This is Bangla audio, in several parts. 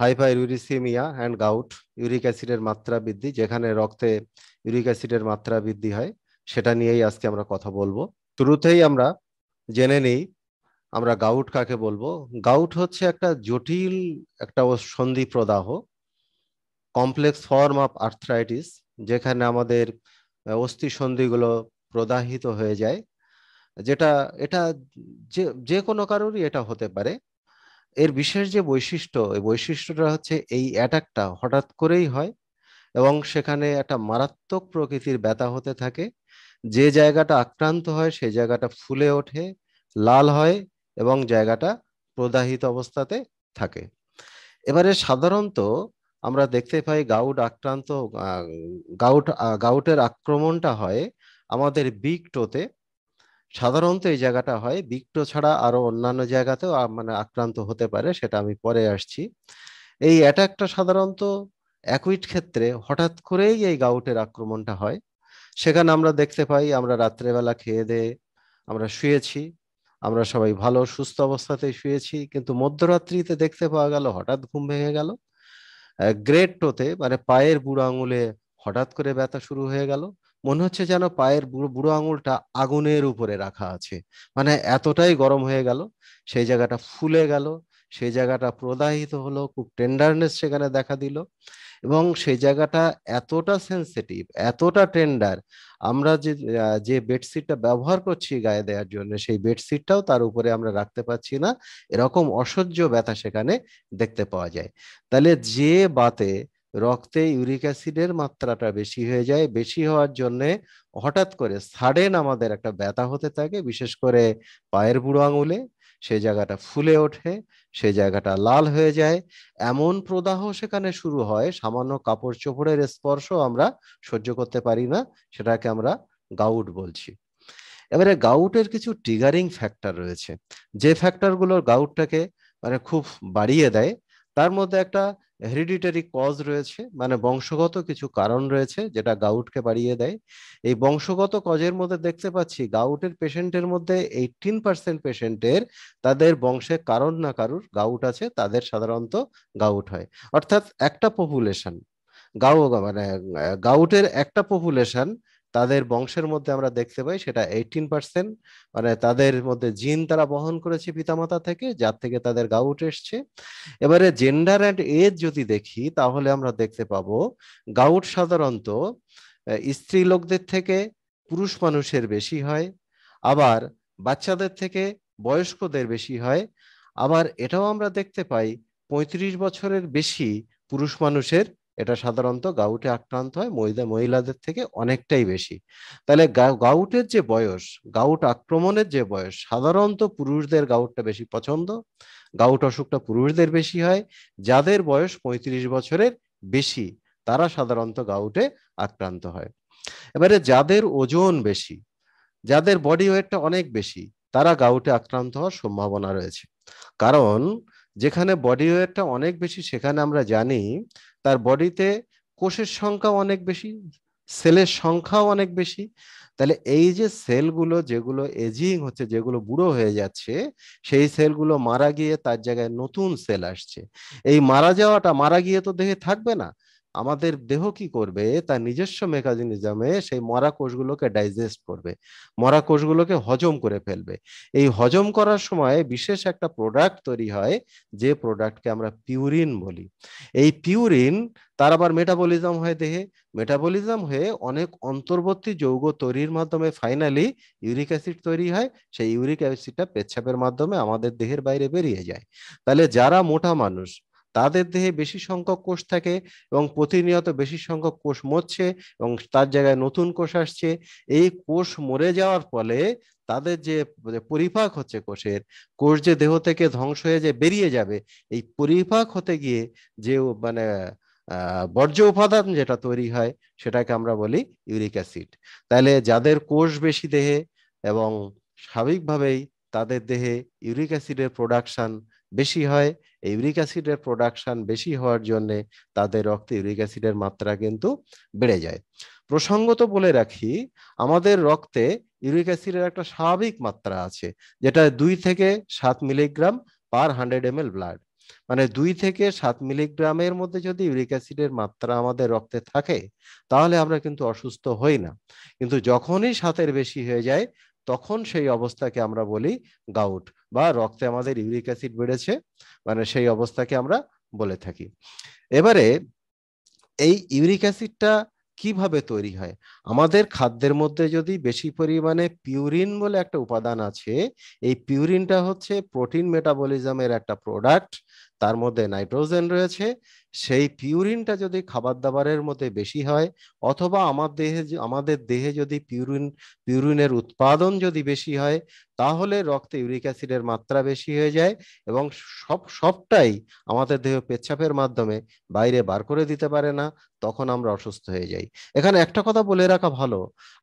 হাইপাইউরিসিমিয়া অ্যান্ড গাউট ইউরিক অ্যাসিডের মাত্রা বৃদ্ধি যেখানে রক্তে ইউরিক অ্যাসিডের মাত্রা বৃদ্ধি হয় সেটা নিয়েই আজকে আমরা কথা বলবো শুরুতেই আমরা জেনে নিই আমরা গাউট কাকে বলবো গাউট হচ্ছে একটা জটিল একটা সন্ধি প্রদাহ কমপ্লেক্স ফর্ম অফ আর্থ্রাইটিস যেখানে আমাদের অস্থি সন্ধিগুলো প্রদাহিত হয়ে যায় যেটা এটা যে যে কোনো কারোরই এটা হতে পারে এর বিশেষ যে বৈশিষ্ট্য এই বৈশিষ্ট্যটা হচ্ছে এই অ্যাটাকটা হঠাৎ করেই হয় এবং সেখানে একটা মারাত্মক প্রকৃতির ব্যথা হতে থাকে যে জায়গাটা আক্রান্ত হয় সেই জায়গাটা ফুলে ওঠে লাল হয় এবং জায়গাটা প্রদাহিত অবস্থাতে থাকে এবারে সাধারণত আমরা দেখতে পাই গাউট আক্রান্ত গাউট গাউটের আক্রমণটা হয় আমাদের বিগ টোতে সাধারণত এই জায়গাটা হয় বিক্টো ছাড়া আরো অন্যান্য জায়গাতেও মানে আক্রান্ত হতে পারে সেটা আমি পরে আসছি এই অ্যাটাকটা সাধারণত অ্যাকুইট ক্ষেত্রে হঠাৎ করেই এই গাউটের আক্রমণটা হয় সেখানে আমরা দেখতে পাই আমরা রাত্রেবেলা খেয়ে দেয়ে আমরা শুয়েছি আমরা সবাই ভালো সুস্থ অবস্থাতে শুয়েছি কিন্তু মধ্যরাত্রিতে দেখতে পাওয়া গেল হঠাৎ ঘুম ভেঙে গেল গ্রেট টোতে মানে পায়ের বুড়ো আঙুলে হঠাৎ করে ব্যথা শুরু হয়ে গেল মনে হচ্ছে যেন পায়ের বুড়ো আঙুলটা আগুনের উপরে রাখা আছে মানে এতটাই গরম হয়ে গেল সেই জায়গাটা ফুলে গেল সেই জায়গাটা প্রদাহিত হলো খুব টেন্ডারনেস সেখানে দেখা দিল এবং সেই জায়গাটা এতটা সেন্সিটিভ এতটা টেন্ডার আমরা যে যে বেডশিটটা ব্যবহার করছি গায়ে দেওয়ার জন্য সেই বেডশিটটাও তার উপরে আমরা রাখতে পারছি না এরকম অসহ্য ব্যথা সেখানে দেখতে পাওয়া যায় তাহলে যে বাতে রক্তে ইউরিক অ্যাসিডের মাত্রাটা বেশি হয়ে যায় বেশি হওয়ার জন্য হঠাৎ করে সাডেন আমাদের একটা ব্যথা হতে থাকে বিশেষ করে পায়ের বুড়ো আঙুলে সে জায়গাটা ফুলে ওঠে সে জায়গাটা লাল হয়ে যায় এমন প্রদাহ সেখানে শুরু হয় সামান্য কাপড় চোপড়ের স্পর্শ আমরা সহ্য করতে পারি না সেটাকে আমরা গাউট বলছি এবারে গাউটের কিছু টিগারিং ফ্যাক্টর রয়েছে যে ফ্যাক্টরগুলোর গাউটটাকে মানে খুব বাড়িয়ে দেয় তার মধ্যে একটা হেরিডিটারি কজ রয়েছে মানে বংশগত কিছু কারণ রয়েছে যেটা গাউটকে বাড়িয়ে দেয় এই বংশগত কজের মধ্যে দেখতে পাচ্ছি গাউটের পেশেন্টের মধ্যে এইটিন পার্সেন্ট পেশেন্টের তাদের বংশে কারণ না কারুর গাউট আছে তাদের সাধারণত গাউট হয় অর্থাৎ একটা পপুলেশন গাউ মানে গাউটের একটা পপুলেশন তাদের বংশের মধ্যে আমরা দেখতে পাই সেটা এইটিন পার্সেন্ট মানে তাদের মধ্যে জিন তারা বহন করেছে পিতামাতা থেকে যার থেকে তাদের গাউট এসছে এবারে জেন্ডার অ্যান্ড এজ যদি দেখি তাহলে আমরা দেখতে পাবো গাউট সাধারণত স্ত্রী লোকদের থেকে পুরুষ মানুষের বেশি হয় আবার বাচ্চাদের থেকে বয়স্কদের বেশি হয় আবার এটাও আমরা দেখতে পাই পঁয়ত্রিশ বছরের বেশি পুরুষ মানুষের এটা সাধারণত গাউটে আক্রান্ত হয় মহিলা মহিলাদের থেকে অনেকটাই বেশি তাহলে গাউটের যে বয়স গাউট আক্রমণের যে বয়স সাধারণত পুরুষদের গাউটটা বেশি পছন্দ গাউট অসুখটা পুরুষদের বেশি হয় যাদের বয়স পঁয়ত্রিশ বছরের বেশি তারা সাধারণত গাউটে আক্রান্ত হয় এবারে যাদের ওজন বেশি যাদের বডি ওয়েটটা অনেক বেশি তারা গাউটে আক্রান্ত হওয়ার সম্ভাবনা রয়েছে কারণ যেখানে বডি ওয়েটটা অনেক বেশি সেখানে আমরা জানি তার বডিতে কোষের সংখ্যা অনেক বেশি সেলের সংখ্যাও অনেক বেশি তাহলে এই যে সেলগুলো যেগুলো এজিং হচ্ছে যেগুলো বুড়ো হয়ে যাচ্ছে সেই সেলগুলো মারা গিয়ে তার জায়গায় নতুন সেল আসছে এই মারা যাওয়াটা মারা গিয়ে তো দেহে থাকবে না আমাদের দেহ কি করবে তার নিজস্ব মেকানিজমে সেই মরা কোষগুলোকে ডাইজেস্ট করবে মরা কোষগুলোকে হজম করে ফেলবে এই হজম করার সময় বিশেষ একটা প্রোডাক্ট তৈরি হয় যে প্রোডাক্টকে আমরা পিউরিন বলি এই পিউরিন তার আবার মেটাবলিজম হয় দেহে মেটাবলিজম হয়ে অনেক অন্তর্বর্তী যৌগ তৈরির মাধ্যমে ফাইনালি ইউরিক অ্যাসিড তৈরি হয় সেই ইউরিক অ্যাসিডটা পেচ্ছাপের মাধ্যমে আমাদের দেহের বাইরে বেরিয়ে যায় তাহলে যারা মোটা মানুষ তাদের দেহে বেশি সংখ্যক কোষ থাকে এবং প্রতিনিয়ত বেশি সংখ্যক কোষ মরছে এবং তার জায়গায় নতুন কোষ আসছে এই কোষ মরে যাওয়ার ফলে তাদের যে পরিপাক হচ্ছে কোষের কোষ যে দেহ থেকে ধ্বংস হয়ে যে বেরিয়ে যাবে এই পরিপাক হতে গিয়ে যে মানে বর্জ্য উপাদান যেটা তৈরি হয় সেটাকে আমরা বলি ইউরিক অ্যাসিড তাহলে যাদের কোষ বেশি দেহে এবং স্বাভাবিকভাবেই তাদের দেহে ইউরিক অ্যাসিডের প্রোডাকশন বেশি হয় এই ইউরিক অ্যাসিডের প্রোডাকশন বেশি হওয়ার জন্য তাদের রক্তে ইউরিক অ্যাসিডের মাত্রা কিন্তু বেড়ে যায় প্রসঙ্গত বলে রাখি আমাদের রক্তে ইউরিক অ্যাসিডের একটা স্বাভাবিক মাত্রা আছে যেটা দুই থেকে সাত milligram per hundred M blood মানে দুই থেকে সাত মিলিগ্রামের মধ্যে যদি ইউরিক অ্যাসিডের মাত্রা আমাদের রক্তে থাকে তাহলে আমরা কিন্তু অসুস্থ হই না কিন্তু যখনই সাতের বেশি হয়ে যায় তখন সেই অবস্থাকে আমরা বলি গাউট বা রক্তে আমাদের ইউরিক অ্যাসিড বেড়েছে মানে সেই অবস্থাকে আমরা বলে থাকি এবারে এই ইউরিক অ্যাসিডটা কিভাবে তৈরি হয় আমাদের খাদ্যের মধ্যে যদি বেশি পরিমাণে পিউরিন বলে একটা উপাদান আছে এই পিউরিনটা হচ্ছে প্রোটিন মেটাবলিজমের একটা প্রোডাক্ট তার মধ্যে নাইট্রোজেন রয়েছে সেই পিউরিনটা যদি খাবার দাবারের মধ্যে বেশি হয় অথবা আমার দেহে আমাদের দেহে যদি পিউরিন পিউরিনের উৎপাদন যদি বেশি হয় তাহলে রক্তে ইউরিক অ্যাসিডের মাত্রা বেশি হয়ে যায় এবং সব সবটাই আমাদের দেহ পেচ্ছাপের মাধ্যমে বাইরে বার করে দিতে পারে না তখন আমরা অসুস্থ হয়ে যাই এখানে একটা কথা বলে রাখা ভালো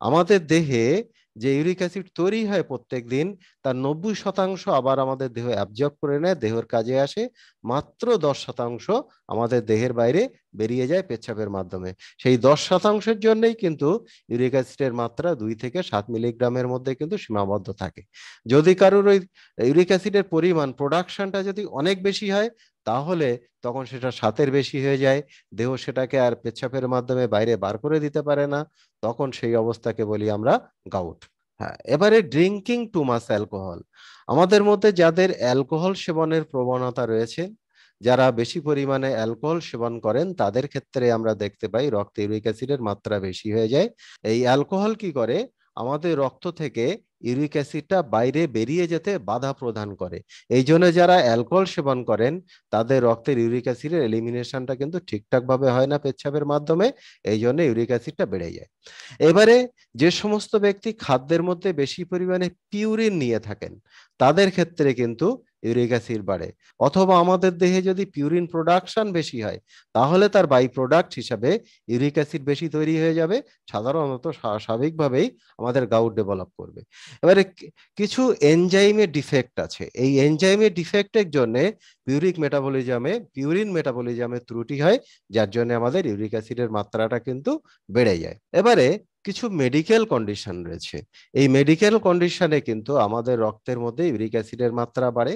আমাদের দেহে যে ইউরিক অ্যাসিড তৈরি হয় প্রত্যেক দিন তার নব্বই শতাংশ আবার আমাদের দেহ অ্যাবজর্ব করে নেয় দেহের কাজে আসে মাত্র দশ শতাংশ আমাদের দেহের বাইরে বেরিয়ে যায় পেচ্ছাপের মাধ্যমে সেই দশ শতাংশের জন্যই কিন্তু ইউরিক অ্যাসিডের মাত্রা দুই থেকে সাত মিলিগ্রামের মধ্যে কিন্তু সীমাবদ্ধ থাকে যদি কারোর ওই ইউরিক অ্যাসিডের পরিমাণ প্রোডাকশনটা যদি অনেক বেশি হয় তাহলে তখন সেটা সাতের বেশি হয়ে যায় দেহ সেটাকে আর পেচ্ছাপের মাধ্যমে বাইরে বার করে দিতে পারে না তখন সেই অবস্থাকে বলি আমরা গাউট হ্যাঁ এবারে ড্রিঙ্কিং টু মাস অ্যালকোহল আমাদের মধ্যে যাদের অ্যালকোহল সেবনের প্রবণতা রয়েছে যারা বেশি পরিমাণে অ্যালকোহল সেবন করেন তাদের ক্ষেত্রে আমরা দেখতে পাই রক্তে ইউরিক অ্যাসিডের মাত্রা বেশি হয়ে যায় এই অ্যালকোহল কি করে আমাদের রক্ত থেকে ইউরিক অ্যাসিডটা বাইরে বেরিয়ে যেতে বাধা প্রদান করে এই জন্য যারা অ্যালকোহল সেবন করেন তাদের রক্তের ইউরিক অ্যাসিডের এলিমিনেশনটা কিন্তু ঠিকঠাকভাবে হয় না পেচ্ছাপের মাধ্যমে এই জন্য ইউরিক অ্যাসিডটা বেড়ে যায় এবারে যে সমস্ত ব্যক্তি খাদ্যের মধ্যে বেশি পরিমাণে পিউরিন নিয়ে থাকেন তাদের ক্ষেত্রে কিন্তু ইউরিক অ্যাসিড বাড়ে অথবা আমাদের দেহে যদি পিউরিন প্রোডাকশন বেশি হয় তাহলে তার বাই প্রোডাক্ট হিসাবে ইউরিক অ্যাসিড বেশি তৈরি হয়ে যাবে সাধারণত স্বাভাবিকভাবেই আমাদের গাউট ডেভেলপ করবে এবারে কিছু এনজাইমের ডিফেক্ট আছে এই এনজাইমের ডিফেক্টের জন্য পিউরিক মেটাবলিজমে পিউরিন মেটাবলিজমে ত্রুটি হয় যার জন্য আমাদের ইউরিক অ্যাসিডের মাত্রাটা কিন্তু বেড়ে যায় এবারে কিছু মেডিকেল কন্ডিশন রয়েছে এই মেডিকেল কন্ডিশনে কিন্তু আমাদের রক্তের মধ্যে ইউরিক অ্যাসিডের মাত্রা বাড়ে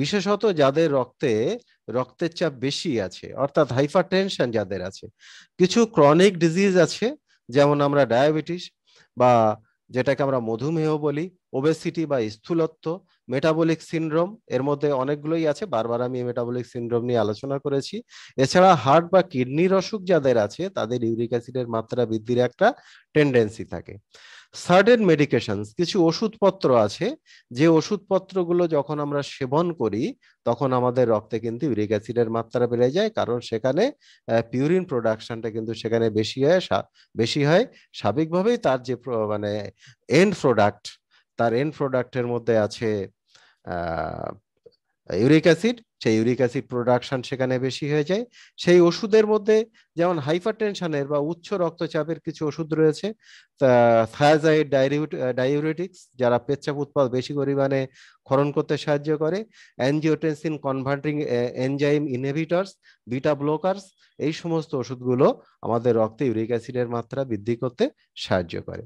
বিশেষত যাদের রক্তে রক্তের চাপ বেশি আছে অর্থাৎ হাইফার টেনশন যাদের আছে কিছু ক্রনিক ডিজিজ আছে যেমন আমরা ডায়াবেটিস বা যেটাকে আমরা মধুমেহ বলি ওবেসিটি বা স্থূলত্ব মেটাবলিক সিনড্রোম এর মধ্যে অনেকগুলোই আছে বারবার আমি মেটাবলিক সিনড্রোম নিয়ে আলোচনা করেছি এছাড়া হার্ট বা কিডনির অসুখ যাদের আছে তাদের ইউরিক অ্যাসিডের মাত্রা বৃদ্ধির একটা টেন্ডেন্সি থাকে সার্টেন মেডিকেশন কিছু ওষুধপত্র আছে যে ওষুধপত্রগুলো যখন আমরা সেবন করি তখন আমাদের রক্তে কিন্তু ইউরিক অ্যাসিডের মাত্রা বেড়ে যায় কারণ সেখানে পিউরিন প্রোডাকশনটা কিন্তু সেখানে বেশি হয় বেশি হয় স্বাভাবিকভাবেই তার যে মানে এন্ড প্রোডাক্ট তার এন্ড প্রোডাক্টের মধ্যে আছে ইউরিক অ্যাসিড সেই ইউরিক অ্যাসিড প্রোডাকশন সেখানে বেশি হয়ে যায় সেই ওষুধের মধ্যে যেমন টেনশনের বা উচ্চ রক্তচাপের কিছু ওষুধ রয়েছে থায়াজাইড ডায়ুরেটিক্স যারা পেচ্ছাপ উৎপাদ বেশি পরিমাণে ক্ষরণ করতে সাহায্য করে angiotensin converting enzyme inhibitors beta blockers এই সমস্ত ওষুধগুলো আমাদের রক্তে ইউরিক অ্যাসিডের মাত্রা বৃদ্ধি করতে সাহায্য করে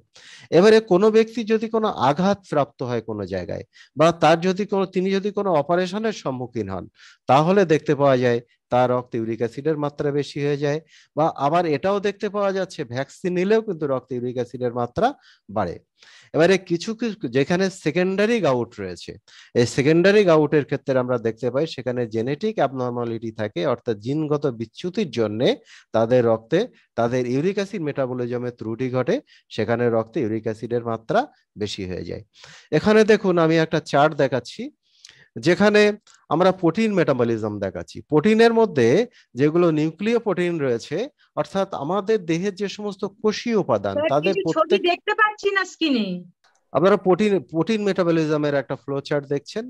এবারে কোনো ব্যক্তি যদি কোনো আঘাত প্রাপ্ত হয় কোনো জায়গায় বা তার যদি কোনো তিনি যদি কোনো অপারেশনের সম্মুখীন হন তাহলে দেখতে পাওয়া যায় তার রক্তে ইউরিক অ্যাসিডের মাত্রা বেশি হয়ে যায় বা আবার এটাও দেখতে পাওয়া যাচ্ছে ভ্যাকসিন নিলেও কিন্তু রক্তে ইউরিক অ্যাসিডের মাত্রা বাড়ে এবারে কিছু কিছু যেখানে সেকেন্ডারি গাউট রয়েছে এই সেকেন্ডারি গাউটের ক্ষেত্রে আমরা দেখতে পাই সেখানে জেনেটিক অ্যাবনর্মালিটি থাকে অর্থাৎ জিনগত বিচ্যুতির জন্যে তাদের রক্তে তাদের ইউরিক অ্যাসিড মেটাবলিজমে ত্রুটি ঘটে সেখানে রক্তে ইউরিক অ্যাসিডের মাত্রা বেশি হয়ে যায় এখানে দেখুন আমি একটা চার্ট দেখাচ্ছি যেখানে আমরা প্রোটিন মেটাবলিজম দেখাচ্ছি প্রোটিনের মধ্যে যেগুলো নিউক্লিয় প্রোটিন রয়েছে অর্থাৎ আমাদের দেহের যে সমস্ত কোষীয় উপাদান তাদের প্রত্যেক দেখতে পাচ্ছি না স্ক্রিনে আপনারা প্রোটিন প্রোটিন মেটাবলিজমের একটা ফ্লো চার্ট দেখছেন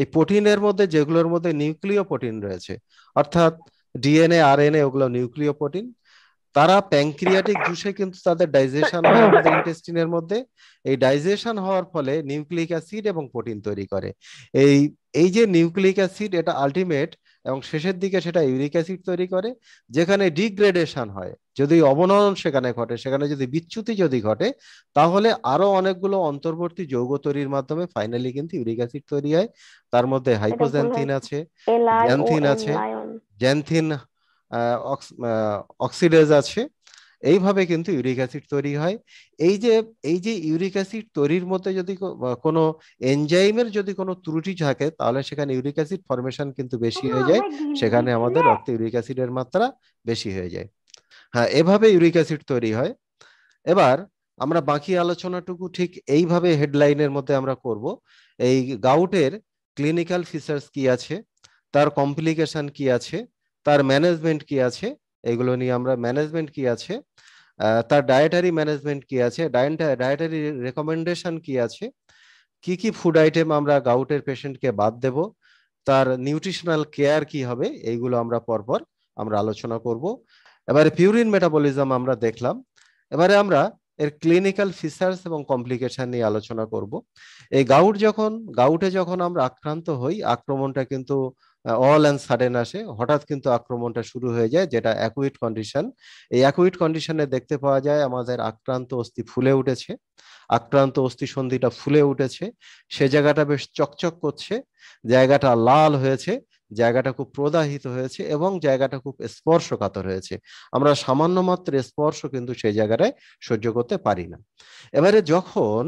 এই প্রোটিনের মধ্যে যেগুলোর মধ্যে নিউক্লিয় প্রোটিন রয়েছে অর্থাৎ ডিএনএ আর এন ওগুলো নিউক্লিয় প্রোটিন তারা প্যাংক্রিয়াটিক জুসে কিন্তু তাদের ডাইজেশন হয় হ্যাঁ। আমাদের ইন্টেস্টিনের মধ্যে এই ডাইজেশন হওয়ার ফলে নিউক্লিক অ্যাসিড এবং প্রোটিন তৈরি করে এই এই যে নিউক্লিক অ্যাসিড এটা আলটিমেট এবং শেষের দিকে সেটা ইউরিক অ্যাসিড তৈরি করে যেখানে ডিগ্রেডেশন হয় যদি অবনয়ন সেখানে ঘটে সেখানে যদি বিচ্যুতি যদি ঘটে তাহলে আরো অনেকগুলো অন্তর্বর্তী যৌগ তৈরির মাধ্যমে ফাইনালি কিন্তু ইউরিক অ্যাসিড তৈরি হয় তার মধ্যে হাইপোজেন্থিন আছে জ্যান্থিন আছে জ্যান্থিন অক্সিডেজ আছে এইভাবে কিন্তু ইউরিক অ্যাসিড তৈরি হয় এই যে এই যে ইউরিক অ্যাসিড তৈরির মধ্যে যদি কোনো এনজাইমের যদি কোনো ত্রুটি থাকে তাহলে সেখানে ইউরিক অ্যাসিড ফরমেশন কিন্তু বেশি হয়ে যায় সেখানে আমাদের রক্তে ইউরিক অ্যাসিডের মাত্রা বেশি হয়ে যায় হ্যাঁ এভাবে ইউরিক অ্যাসিড তৈরি হয় এবার আমরা বাকি আলোচনাটুকু ঠিক এইভাবে হেডলাইনের মধ্যে আমরা করব এই গাউটের ক্লিনিক্যাল ফিচার্স কি আছে তার কমপ্লিকেশন কি আছে তার ম্যানেজমেন্ট কি আছে এগুলো নিয়ে আমরা ম্যানেজমেন্ট কি আছে তার ডায়েটারি ম্যানেজমেন্ট কি আছে ডায়েটারি রেকমেন্ডেশন কি আছে কি কি ফুড আইটেম আমরা গাউটের পেশেন্টকে বাদ দেব তার নিউট্রিশনাল কেয়ার কি হবে এইগুলো আমরা পরপর আমরা আলোচনা করব এবারে পিউরিন মেটাবলিজম আমরা দেখলাম এবারে আমরা এর ক্লিনিক্যাল ফিচার্স এবং কমপ্লিকেশন নিয়ে আলোচনা করব এই গাউট যখন গাউটে যখন আমরা আক্রান্ত হই আক্রমণটা কিন্তু অল অ্যান্ড সাডেন আসে হঠাৎ কিন্তু আক্রমণটা শুরু হয়ে যায় যেটা অ্যাকুইট কন্ডিশন এই অ্যাকুইট কন্ডিশনে দেখতে পাওয়া যায় আমাদের আক্রান্ত অস্থি ফুলে উঠেছে আক্রান্ত অস্থি সন্ধিটা ফুলে উঠেছে সে জায়গাটা বেশ চকচক করছে জায়গাটা লাল হয়েছে জায়গাটা খুব প্রদাহিত হয়েছে এবং জায়গাটা খুব স্পর্শকাতর হয়েছে আমরা সামান্য মাত্র স্পর্শ কিন্তু সেই জায়গাটায় সহ্য করতে পারি না এবারে যখন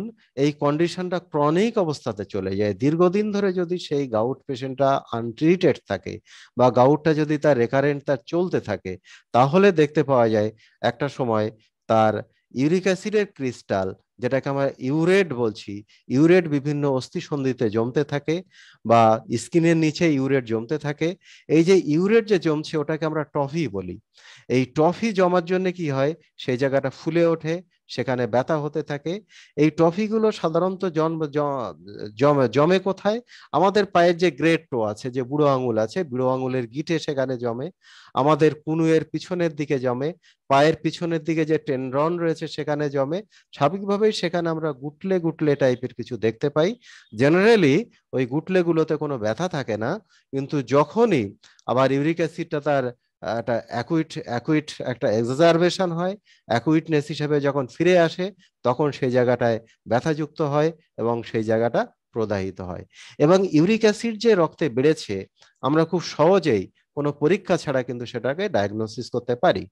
এই কন্ডিশনটা ক্রনিক অবস্থাতে চলে যায় দীর্ঘদিন ধরে যদি সেই গাউট পেশেন্টটা আনট্রিটেড থাকে বা গাউটটা যদি তার রেকারেন্ট তার চলতে থাকে তাহলে দেখতে পাওয়া যায় একটা সময় তার ইউরিক অ্যাসিডের ক্রিস্টাল যেটাকে আমরা ইউরেট বলছি ইউরেট বিভিন্ন অস্থি সন্ধিতে জমতে থাকে বা স্কিনের নিচে ইউরেট জমতে থাকে এই যে ইউরেট যে জমছে ওটাকে আমরা টফি বলি এই টফি জমার জন্য কি হয় সেই জায়গাটা ফুলে ওঠে সেখানে ব্যথা হতে থাকে এই টফিগুলো সাধারণত জন্ম জমে জমে কোথায় আমাদের পায়ের যে গ্রেট টো আছে যে বুড়ো আঙুল আছে বুড়ো আঙুলের গিটে সেখানে জমে আমাদের কুনুয়ের পিছনের দিকে জমে পায়ের পিছনের দিকে যে টেনরন রয়েছে সেখানে জমে স্বাভাবিকভাবেই সেখানে আমরা গুটলে গুটলে টাইপের কিছু দেখতে পাই জেনারেলি ওই গুটলেগুলোতে কোনো ব্যথা থাকে না কিন্তু যখনই আবার ইউরিক অ্যাসিডটা তার একটা অ্যাকুইট অ্যাকুইট একটা এক্সাজারবেশন হয় অ্যাকুইটনেস হিসেবে যখন ফিরে আসে তখন সেই জায়গাটায় ব্যথাযুক্ত হয় এবং সেই জায়গাটা প্রদাহিত হয় এবং ইউরিক অ্যাসিড যে রক্তে বেড়েছে আমরা খুব সহজেই কোনো পরীক্ষা ছাড়া কিন্তু সেটাকে ডায়াগনোসিস করতে পারি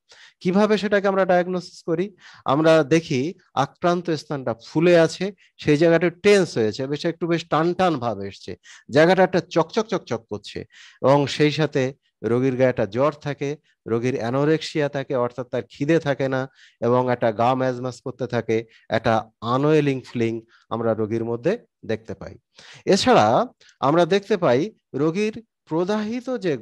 কিভাবে সেটাকে আমরা ডায়াগনোসিস করি আমরা দেখি আক্রান্ত স্থানটা ফুলে আছে সেই জায়গাটা টেন্স হয়েছে বেশ একটু বেশ টান টান ভাব এসছে জায়গাটা একটা চকচক চকচক করছে এবং সেই সাথে রোগীর গায়ে একটা জ্বর থাকে রোগীর অ্যানোরেক্সিয়া থাকে অর্থাৎ তার খিদে থাকে না এবং একটা গা ম্যাজমাস করতে থাকে একটা আনওয়েলিং ফিলিং আমরা রোগীর মধ্যে দেখতে পাই এছাড়া আমরা দেখতে পাই রোগীর প্রদাহিত যে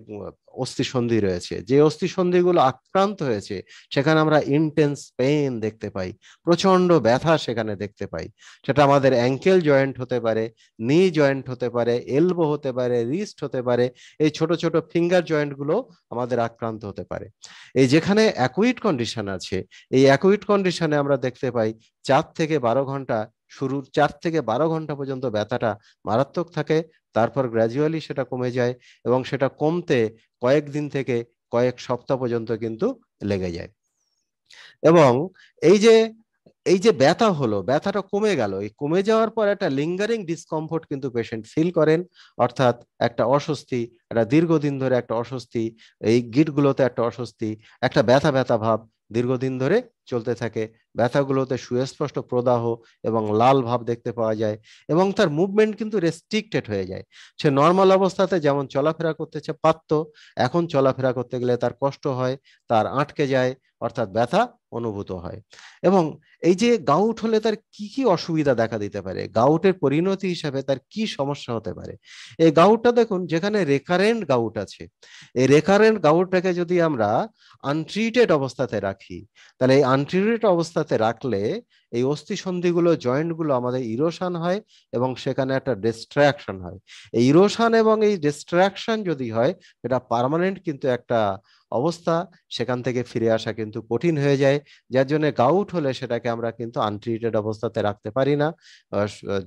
অস্থিসন্ধি রয়েছে যে অস্থিসন্ধিগুলো আক্রান্ত হয়েছে সেখানে আমরা ইন্টেন্স পেন দেখতে পাই প্রচন্ড ব্যথা সেখানে দেখতে পাই সেটা আমাদের অ্যাঙ্কেল জয়েন্ট হতে পারে নি জয়েন্ট হতে পারে এলবো হতে পারে রিস্ট হতে পারে এই ছোট ছোট ফিঙ্গার জয়েন্টগুলো আমাদের আক্রান্ত হতে পারে এই যেখানে অ্যাকুইট কন্ডিশন আছে এই অ্যাকুইট কন্ডিশনে আমরা দেখতে পাই চার থেকে বারো ঘন্টা শুরুর চার থেকে বারো ঘন্টা পর্যন্ত ব্যথাটা মারাত্মক থাকে তারপর গ্র্যাজুয়ালি সেটা কমে যায় এবং সেটা কমতে কয়েক দিন থেকে কয়েক সপ্তাহ পর্যন্ত কিন্তু লেগে যায় এবং এই যে এই যে ব্যথা হলো ব্যথাটা কমে গেল এই কমে যাওয়ার পর একটা লিঙ্গারিং ডিসকমফোর্ট কিন্তু পেশেন্ট ফিল করেন অর্থাৎ একটা অস্বস্তি একটা দীর্ঘদিন ধরে একটা অস্বস্তি এই গিটগুলোতে একটা অস্বস্তি একটা ব্যথা ব্যথা ভাব দীর্ঘদিন ধরে চলতে থাকে ব্যথাগুলোতে সুস্পষ্ট প্রদাহ এবং লাল ভাব দেখতে পাওয়া যায় এবং তার মুভমেন্ট কিন্তু রেস্ট্রিক্টেড হয়ে যায় সে নর্মাল অবস্থাতে যেমন চলাফেরা করতে পারত এখন চলাফেরা করতে গেলে তার কষ্ট হয় তার আটকে যায় অর্থাৎ ব্যথা অনুভূত হয় এবং এই যে গাউট হলে তার কি কি অসুবিধা দেখা দিতে পারে গাউটের পরিণতি হিসাবে তার কি সমস্যা হতে পারে এই গাউটটা দেখুন যেখানে রেকারেন্ট গাউট আছে এই রেকারেন্ট গাউটটাকে যদি আমরা আনট্রিটেড অবস্থাতে রাখি তাহলে এই আনট্রিটেড অবস্থাতে রাখলে এই অস্থিসন্ধিগুলো জয়েন্টগুলো আমাদের ইরোশন হয় এবং সেখানে একটা ডিস্ট্রাকশন হয় এই ইরোশন এবং এই ডিস্ট্রাকশন যদি হয় এটা পারমানেন্ট কিন্তু একটা অবস্থা সেখান থেকে ফিরে আসা কিন্তু কঠিন হয়ে যায় যার জন্য গাউট হলে সেটাকে আমরা কিন্তু আনট্রিটেড অবস্থাতে রাখতে পারি না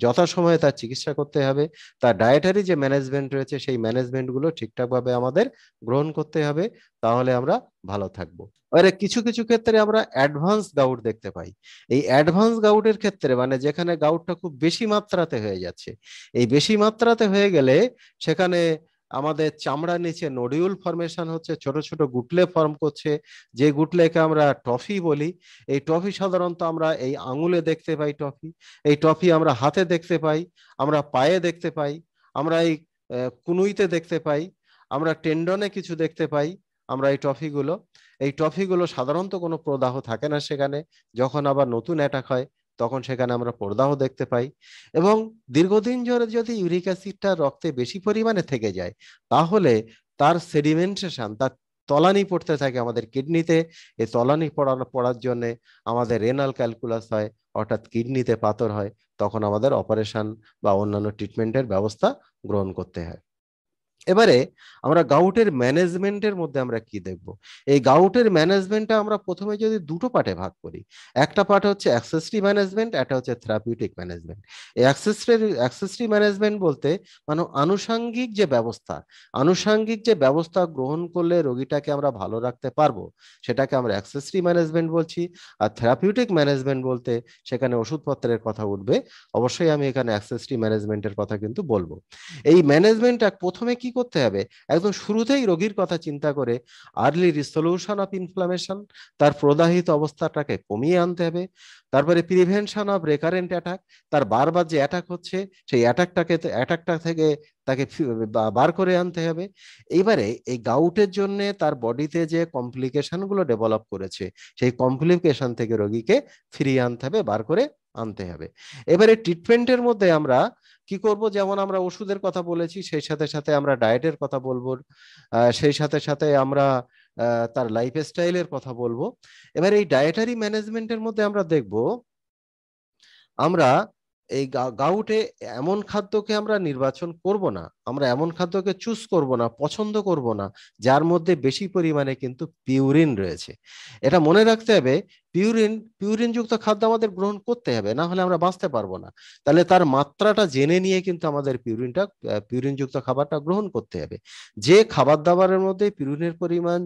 যথাসময়ে তার চিকিৎসা করতে হবে তার ডায়েটারি যে ম্যানেজমেন্ট রয়েছে সেই ম্যানেজমেন্টগুলো ঠিকঠাকভাবে আমাদের গ্রহণ করতে হবে তাহলে আমরা ভালো থাকবো এবারে কিছু কিছু ক্ষেত্রে আমরা অ্যাডভান্স গাউট দেখতে পাই এই অ্যাডভান্স গাউটের ক্ষেত্রে মানে যেখানে গাউটটা খুব বেশি মাত্রাতে হয়ে যাচ্ছে এই বেশি মাত্রাতে হয়ে গেলে সেখানে আমাদের চামড়ার নিচে নডিউল ফর্মেশন হচ্ছে ছোট ছোট গুটলে ফর্ম করছে যে গুটলেকে আমরা টফি বলি এই টফি সাধারণত আমরা এই আঙুলে দেখতে পাই টফি এই টফি আমরা হাতে দেখতে পাই আমরা পায়ে দেখতে পাই আমরা এই কুনুইতে দেখতে পাই আমরা টেন্ডনে কিছু দেখতে পাই আমরা এই ট্রফিগুলো এই ট্রফিগুলো সাধারণত কোনো প্রদাহ থাকে না সেখানে যখন আবার নতুন অ্যাটাক হয় তখন সেখানে আমরা পর্দাও দেখতে পাই এবং দীর্ঘদিন ধরে যদি ইউরিক অ্যাসিডটা রক্তে বেশি পরিমাণে থেকে যায় তাহলে তার সেডিমেন্টেশন তার তলানি পড়তে থাকে আমাদের কিডনিতে এই তলানি পড়ানো পড়ার জন্য আমাদের রেনাল ক্যালকুলাস হয় অর্থাৎ কিডনিতে পাথর হয় তখন আমাদের অপারেশন বা অন্যান্য ট্রিটমেন্টের ব্যবস্থা গ্রহণ করতে হয় এবারে আমরা গাউটের ম্যানেজমেন্টের মধ্যে আমরা কি দেখব এই গাউটের ম্যানেজমেন্টটা আমরা প্রথমে যদি দুটো পার্টে ভাগ করি একটা পার্ট হচ্ছে অ্যাক্সেসরি ম্যানেজমেন্ট একটা হচ্ছে থেরাপিউটিক ম্যানেজমেন্ট এই অ্যাক্সেসরি অ্যাক্সেসরি ম্যানেজমেন্ট বলতে মানে আনুষাঙ্গিক যে ব্যবস্থা আনুষাঙ্গিক যে ব্যবস্থা গ্রহণ করলে রোগীটাকে আমরা ভালো রাখতে পারবো সেটাকে আমরা অ্যাক্সেসরি ম্যানেজমেন্ট বলছি আর থেরাপিউটিক ম্যানেজমেন্ট বলতে সেখানে ওষুধপত্রের কথা উঠবে অবশ্যই আমি এখানে অ্যাক্সেসরি ম্যানেজমেন্টের কথা কিন্তু বলবো এই ম্যানেজমেন্টটা প্রথমে কি করতে হবে একদম শুরুতেই রোগীর কথা চিন্তা করে আর্লি রিসলিউশন অফ ইনফ্লামেশন তার প্রদাহিত অবস্থাটাকে কমিয়ে আনতে হবে তারপরে প্রিভেনশন অফ রেকারেন্ট অ্যাটাক তার বারবার যে অ্যাটাক হচ্ছে সেই অ্যাটাকটাকে অ্যাটাকটা থেকে তাকে বার করে আনতে হবে এবারে এই গাউটের জন্য তার বডিতে যে কমপ্লিকেশনগুলো ডেভেলপ করেছে সেই কমপ্লিকেশন থেকে রোগীকে ফিরিয়ে আনতে হবে বার করে আনতে হবে এবারে ট্রিটমেন্টের মধ্যে আমরা কি করব যেমন আমরা ওষুধের কথা বলেছি সেই সাথে সাথে আমরা ডায়েটের কথা বলবো সেই সাথে সাথে আমরা তার লাইফস্টাইলের কথা বলবো এবার এই ডায়েটারি ম্যানেজমেন্টের মধ্যে আমরা দেখব আমরা এই গাউটে এমন খাদ্যকে আমরা নির্বাচন করব না আমরা এমন খাদ্যকে চুজ করব না পছন্দ করব না যার মধ্যে বেশি পরিমাণে কিন্তু পিউরিন রয়েছে এটা মনে রাখতে হবে পিউরিন পিউরিনযুক্ত খাদ্য আমাদের গ্রহণ করতে হবে না হলে আমরা বাঁচতে পারবো না তাহলে তার মাত্রাটা জেনে নিয়ে কিন্তু আমাদের পিউরিনটা পিউরিনযুক্ত খাবারটা গ্রহণ করতে হবে যে খাবার দাবারের মধ্যে পিউরিনের পরিমাণ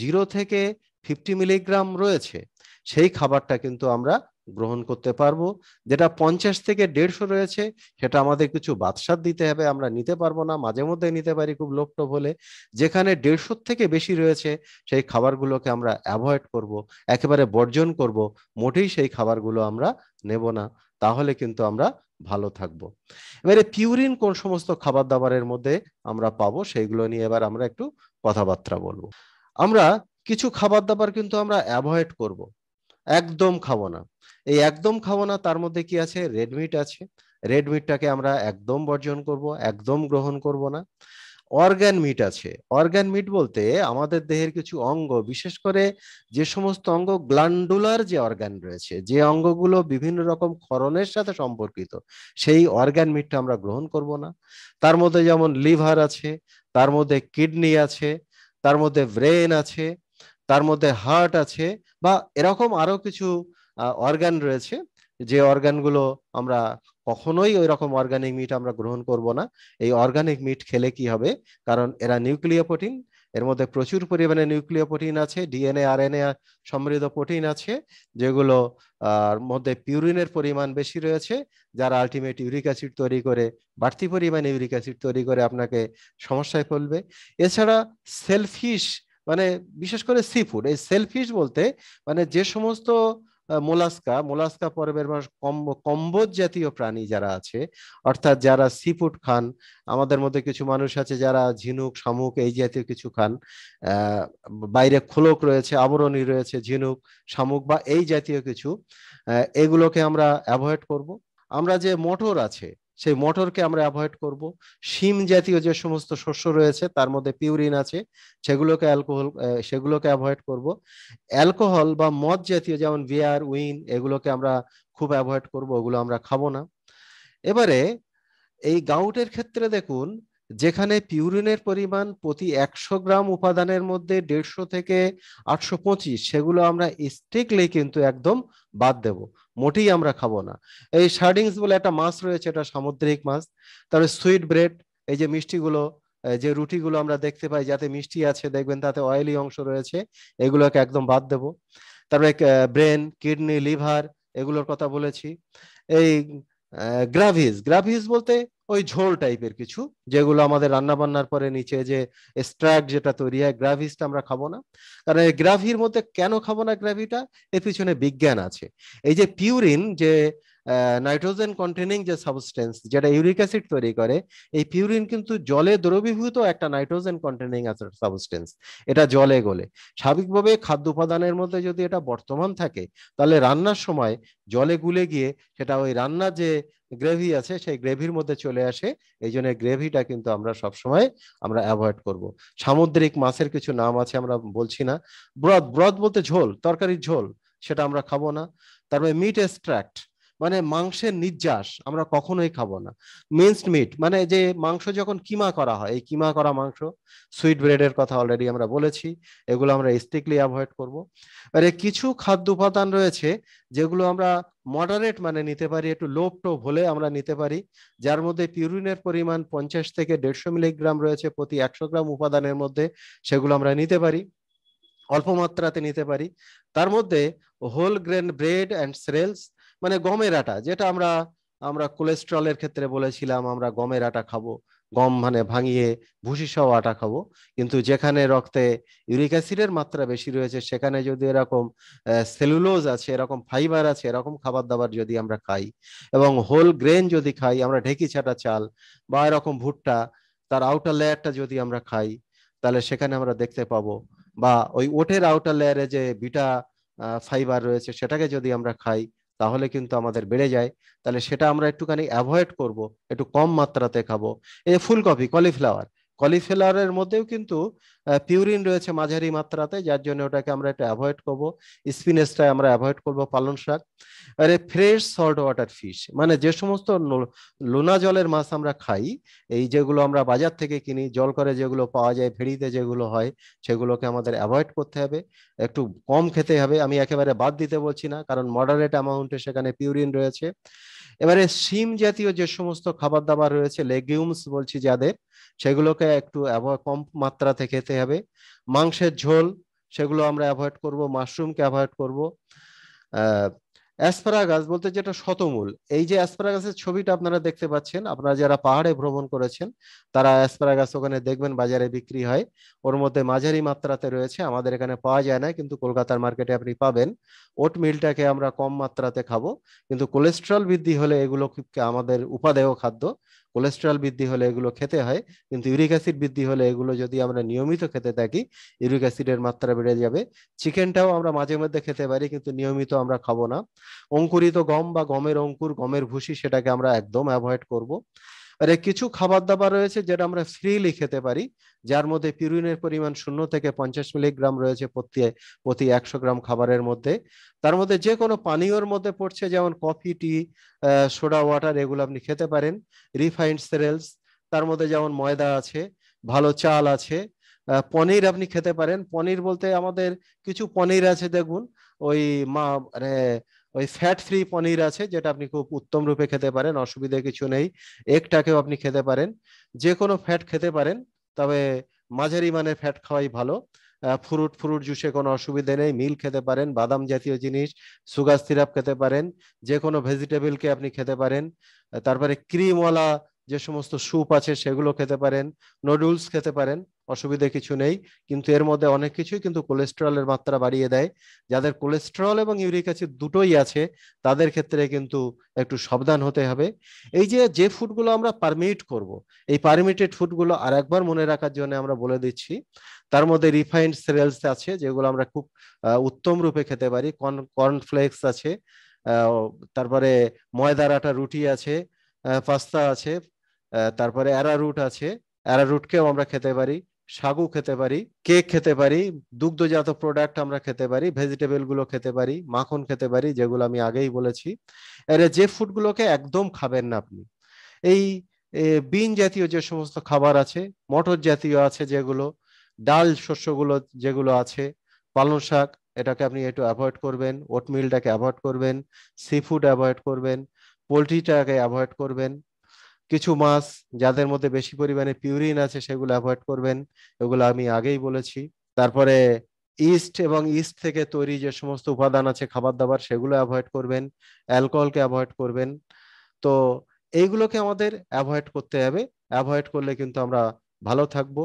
জিরো থেকে ফিফটি মিলিগ্রাম রয়েছে সেই খাবারটা কিন্তু আমরা গ্রহণ করতে পারবো যেটা পঞ্চাশ থেকে দেড়শো রয়েছে সেটা আমাদের কিছু বাদশাদ দিতে হবে আমরা নিতে পারবো না মাঝে মধ্যে নিতে পারি খুব লোভটোভ হলে যেখানে দেড়শোর থেকে বেশি রয়েছে সেই খাবারগুলোকে আমরা অ্যাভয়েড করব একেবারে বর্জন করব মোটেই সেই খাবারগুলো আমরা নেব না তাহলে কিন্তু আমরা ভালো থাকবো এবারে পিউরিন কোন সমস্ত খাবার দাবারের মধ্যে আমরা পাবো সেইগুলো নিয়ে এবার আমরা একটু কথাবার্তা বলবো আমরা কিছু খাবার দাবার কিন্তু আমরা অ্যাভয়েড করব একদম খাবো না এই একদম খাবো না তার মধ্যে কি আছে রেড মিট আছে রেডমিটটাকে আমরা একদম বর্জন করব একদম গ্রহণ করব না অর্গান মিট আছে অর্গান মিট বলতে আমাদের দেহের কিছু অঙ্গ বিশেষ করে যে সমস্ত অঙ্গ গ্লান্ডুলার যে অর্গান রয়েছে যে অঙ্গগুলো বিভিন্ন রকম ক্ষরণের সাথে সম্পর্কিত সেই অর্গান মিটটা আমরা গ্রহণ করব না তার মধ্যে যেমন লিভার আছে তার মধ্যে কিডনি আছে তার মধ্যে ব্রেন আছে তার মধ্যে হার্ট আছে বা এরকম আরো কিছু অর্গান রয়েছে যে অর্গানগুলো আমরা কখনোই ওই রকম অর্গানিক মিট আমরা গ্রহণ করব না এই অর্গানিক মিট খেলে কি হবে কারণ এরা নিউক্লিয়ার প্রোটিন এর মধ্যে প্রচুর পরিমাণে নিউক্লিয়ার প্রোটিন আছে ডিএনএ আরএনএ সমৃদ্ধ প্রোটিন আছে যেগুলো মধ্যে পিউরিনের পরিমাণ বেশি রয়েছে যারা আলটিমেট ইউরিক অ্যাসিড তৈরি করে বাড়তি পরিমাণে ইউরিক অ্যাসিড তৈরি করে আপনাকে সমস্যায় ফেলবে এছাড়া সেলফিশ মানে বিশেষ করে সি ফুড এই সেলফিশ বলতে মানে যে সমস্ত মোলাস্কা মোলাস্কা পর্বের কম্বোজ জাতীয় প্রাণী যারা আছে অর্থাৎ যারা সিফুড খান আমাদের মধ্যে কিছু মানুষ আছে যারা ঝিনুক শামুক এই জাতীয় কিছু খান বাইরে খোলক রয়েছে আবরণী রয়েছে ঝিনুক শামুক বা এই জাতীয় কিছু এগুলোকে আমরা অ্যাভয়েড করব আমরা যে মোটর আছে সেই মটরকে আমরা অ্যাভয়েড করব শিম জাতীয় যে সমস্ত শস্য রয়েছে তার মধ্যে পিউরিন আছে সেগুলোকে অ্যালকোহল সেগুলোকে অ্যাভয়েড করব অ্যালকোহল বা মদ জাতীয় যেমন বিয়ার উইন এগুলোকে আমরা খুব অ্যাভয়েড করব ওগুলো আমরা খাবো না এবারে এই গাউটের ক্ষেত্রে দেখুন যেখানে পিউরিনের পরিমাণ প্রতি একশো গ্রাম উপাদানের মধ্যে দেড়শো থেকে আটশো পঁচিশ সেগুলো আমরা স্ট্রিক্টলি কিন্তু একদম বাদ দেব মোটেই আমরা খাবো না এই শার্ডিংস বলে একটা মাছ রয়েছে এটা সামুদ্রিক মাছ তারপরে সুইট ব্রেড এই যে মিষ্টিগুলো যে রুটিগুলো আমরা দেখতে পাই যাতে মিষ্টি আছে দেখবেন তাতে অয়েলি অংশ রয়েছে এগুলোকে একদম বাদ দেব তারপরে ব্রেন কিডনি লিভার এগুলোর কথা বলেছি এই গ্রাভিস গ্রাভিস বলতে ওই ঝোল টাইপের কিছু যেগুলো আমাদের রান্না বান্নার পরে নিচে যে স্ট্রাক যেটা তৈরি হয় গ্রাভিসটা আমরা খাবো না কারণ এই গ্রাভির মধ্যে কেন খাবো না গ্রাভিটা এর পিছনে বিজ্ঞান আছে এই যে পিউরিন যে নাইট্রোজেন কন্টেনিং যে সাবস্টেন্স যেটা ইউরিক অ্যাসিড তৈরি করে এই পিউরিন কিন্তু জলে দ্রবীভূত একটা নাইট্রোজেন কন্টেনিং সাবস্টেন্স এটা জলে গলে স্বাভাবিকভাবে খাদ্য উপাদানের মধ্যে যদি এটা বর্তমান থাকে তাহলে রান্নার সময় জলে গুলে গিয়ে সেটা ওই রান্না যে গ্রেভি আছে সেই গ্রেভির মধ্যে চলে আসে এই জন্য গ্রেভিটা কিন্তু আমরা সবসময় আমরা অ্যাভয়েড করব। সামুদ্রিক মাছের কিছু নাম আছে আমরা বলছি না ব্রদ ব্রদ বলতে ঝোল তরকারির ঝোল সেটা আমরা খাবো না তারপরে মিট এক্সট্রাক্ট মানে মাংসের নির্যাস আমরা কখনোই খাবো না মিন্সড মিট মানে যে মাংস যখন কিমা করা হয় এই কিমা করা মাংস সুইট ব্রেডের কথা অলরেডি আমরা বলেছি এগুলো আমরা স্ট্রিক্টলি অ্যাভয়েড করব এবারে কিছু খাদ্য উপাদান রয়েছে যেগুলো আমরা মডারেট মানে নিতে পারি একটু লোভ টোভ হলে আমরা নিতে পারি যার মধ্যে পিউরিনের পরিমাণ পঞ্চাশ থেকে দেড়শো মিলিগ্রাম রয়েছে প্রতি একশো গ্রাম উপাদানের মধ্যে সেগুলো আমরা নিতে পারি অল্প মাত্রাতে নিতে পারি তার মধ্যে whole grain bread and cereals মানে গমের আটা যেটা আমরা আমরা কোলেস্ট্রলের ক্ষেত্রে বলেছিলাম আমরা গমের আটা খাবো গম মানে ভাঙিয়ে ভুসি সহ আটা খাবো কিন্তু যেখানে রক্তে ইউরিক অ্যাসিডের মাত্রা বেশি রয়েছে সেখানে যদি এরকম সেলুলোজ আছে এরকম ফাইবার আছে এরকম খাবার দাবার যদি আমরা খাই এবং হোল গ্রেন যদি খাই আমরা ঢেকি ছাটা চাল বা এরকম ভুট্টা তার আউটার লেয়ারটা যদি আমরা খাই তাহলে সেখানে আমরা দেখতে পাবো বা ওই ওটের আউটার লেয়ারে যে বিটা ফাইবার রয়েছে সেটাকে যদি আমরা খাই তাহলে কিন্তু আমাদের বেড়ে যায় তাহলে সেটা আমরা একটুখানি অ্যাভয়েড করব একটু কম মাত্রাতে খাবো এই ফুলকপি কলিফ্লাওয়ার কলিফ্লাওয়ারের মধ্যেও কিন্তু পিউরিন রয়েছে মাঝারি মাত্রাতে যার জন্য ওটাকে আমরা এটা অ্যাভয়েড করবো স্পিনেসটা আমরা অ্যাভয়েড করবো পালং শাক আরে ফ্রেশ সল্ট ওয়াটার ফিশ মানে যে সমস্ত লোনা জলের মাছ আমরা খাই এই যেগুলো আমরা বাজার থেকে কিনি জল করে যেগুলো পাওয়া যায় ভেড়িতে যেগুলো হয় সেগুলোকে আমাদের অ্যাভয়েড করতে হবে একটু কম খেতে হবে আমি একেবারে বাদ দিতে বলছি না কারণ মডারেট অ্যামাউন্টে সেখানে পিউরিন রয়েছে এবারে শিম জাতীয় যে সমস্ত খাবার দাবার রয়েছে লেগিউমস বলছি যাদের সেগুলোকে একটু কম মাত্রাতে খেতে হবে মাংসের ঝোল সেগুলো আমরা অ্যাভয়েড করব মাশরুমকে অ্যাভয়েড করব অ্যাসপারাগাস বলতে যেটা শতমূল এই যে অ্যাসপারাগাসের ছবিটা আপনারা দেখতে পাচ্ছেন আপনারা যারা পাহাড়ে ভ্রমণ করেছেন তারা অ্যাসপারাগাস ওখানে দেখবেন বাজারে বিক্রি হয় ওর মধ্যে মাঝারি মাত্রাতে রয়েছে আমাদের এখানে পাওয়া যায় না কিন্তু কলকাতার মার্কেটে আপনি পাবেন ওট মিলটাকে আমরা কম মাত্রাতে খাবো কিন্তু কোলেস্ট্রল বৃদ্ধি হলে এগুলো আমাদের উপাদেয় খাদ্য কোলেস্ট্রল বৃদ্ধি হলে এগুলো খেতে হয় কিন্তু ইউরিক অ্যাসিড বৃদ্ধি হলে এগুলো যদি আমরা নিয়মিত খেতে থাকি ইউরিক অ্যাসিডের মাত্রা বেড়ে যাবে চিকেনটাও আমরা মাঝে মধ্যে খেতে পারি কিন্তু নিয়মিত আমরা খাবো না অঙ্কুরিত গম বা গমের অঙ্কুর গমের ভুসি সেটাকে আমরা একদম অ্যাভয়েড করব আর কিছু খাবার দাবার রয়েছে যেটা আমরা ফ্রিলি খেতে পারি যার মধ্যে পিউরিনের পরিমাণ শূন্য থেকে পঞ্চাশ মিলিগ্রাম রয়েছে প্রতি প্রতি একশো গ্রাম খাবারের মধ্যে তার মধ্যে যে কোনো পানীয়র মধ্যে পড়ছে যেমন কফি টি সোডা ওয়াটার এগুলো আপনি খেতে পারেন রিফাইন্ড সেরেলস তার মধ্যে যেমন ময়দা আছে ভালো চাল আছে পনির আপনি খেতে পারেন পনির বলতে আমাদের কিছু পনির আছে দেখুন ওই মা মানে ওই ফ্যাট ফ্রি পনির আছে যেটা আপনি খুব উত্তম রূপে খেতে পারেন অসুবিধা কিছু নেই একটাকেও আপনি খেতে পারেন যে কোনো ফ্যাট খেতে পারেন তবে মাঝারি মানের ফ্যাট খাওয়াই ভালো ফ্রুট ফ্রুট জুসে কোনো অসুবিধে নেই মিল খেতে পারেন বাদাম জাতীয় জিনিস সুগার সিরাপ খেতে পারেন যে কোনো ভেজিটেবলকে আপনি খেতে পারেন তারপরে ক্রিমওয়ালা যে সমস্ত স্যুপ আছে সেগুলো খেতে পারেন নুডলস খেতে পারেন অসুবিধে কিছু নেই কিন্তু এর মধ্যে অনেক কিছুই কিন্তু কোলেস্টেরলের মাত্রা বাড়িয়ে দেয় যাদের কোলেস্টেরল এবং ইউরিক অ্যাসিড দুটোই আছে তাদের ক্ষেত্রে কিন্তু একটু সাবধান হতে হবে এই যে যে ফুডগুলো আমরা পারমিট করব। এই পারমিটেড ফুডগুলো আর একবার মনে রাখার জন্য আমরা বলে দিচ্ছি তার মধ্যে রিফাইন্ড সিরিয়ালস আছে যেগুলো আমরা খুব উত্তম রূপে খেতে পারি কর্ন কর্নফ্লেক্স আছে তারপরে ময়দার আটা রুটি আছে পাস্তা আছে তারপরে অ্যারারুট আছে অ্যারারুটকেও আমরা খেতে পারি সাগু খেতে পারি কেক খেতে পারি দুগ্ধজাত প্রোডাক্ট আমরা খেতে পারি ভেজিটেবল গুলো খেতে পারি মাখন খেতে পারি যেগুলো আমি আগেই বলেছি এর যে ফুডগুলোকে একদম খাবেন না আপনি এই বিন জাতীয় যে সমস্ত খাবার আছে মটর জাতীয় আছে যেগুলো ডাল শস্যগুলো যেগুলো আছে পালং শাক এটাকে আপনি একটু অ্যাভয়েড করবেন ওটমিলটাকে অ্যাভয়েড করবেন সি ফুড অ্যাভয়েড করবেন পোলট্রিটাকে অ্যাভয়েড করবেন কিছু মাছ যাদের মধ্যে বেশি পরিমাণে পিউরিন আছে সেগুলো অ্যাভয়েড করবেন এগুলো আমি আগেই বলেছি তারপরে ইস্ট এবং ইস্ট থেকে তৈরি যে সমস্ত উপাদান আছে খাবার দাবার সেগুলো অ্যাভয়েড করবেন অ্যালকোহলকে অ্যাভয়েড করবেন তো এইগুলোকে আমাদের অ্যাভয়েড করতে হবে অ্যাভয়েড করলে কিন্তু আমরা ভালো থাকবো